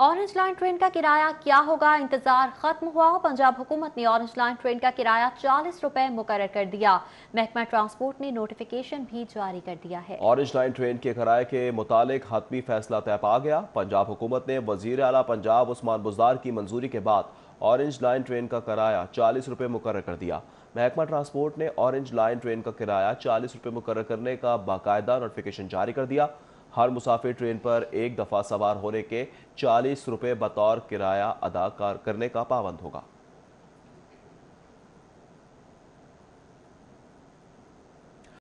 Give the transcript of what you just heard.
orange line train का किराया क्या होगा इंतजार खत्म हुआ पंजाब हुकूमत ने ऑरेंज लाइन ट्रेन का किराया चालीस रुपए मुकर कर दिया महकमा ट्रांसपोर्ट ने नोटिफिकेशन भी जारी कर दिया है ऑरेंज लाइन ट्रेन के किराए के मुतालिक हतमी फैसला तय पा गया पंजाब हुकूमत ने वजीर अला पंजाब उस्मान बुजार की मंजूरी के बाद ऑरेंज लाइन ट्रेन का किराया चालीस रुपये मुकर कर दिया महकमा ट्रांसपोर्ट ने ऑरेंज लाइन ट्रेन का किराया चालीस रुपये मुकर करने का बाकायदा नोटिफिकेशन जारी कर दिया हर मुसाफिर ट्रेन पर एक दफ़ा सवार होने के चालीस रुपये बतौर किराया अदा करने का पाबंद होगा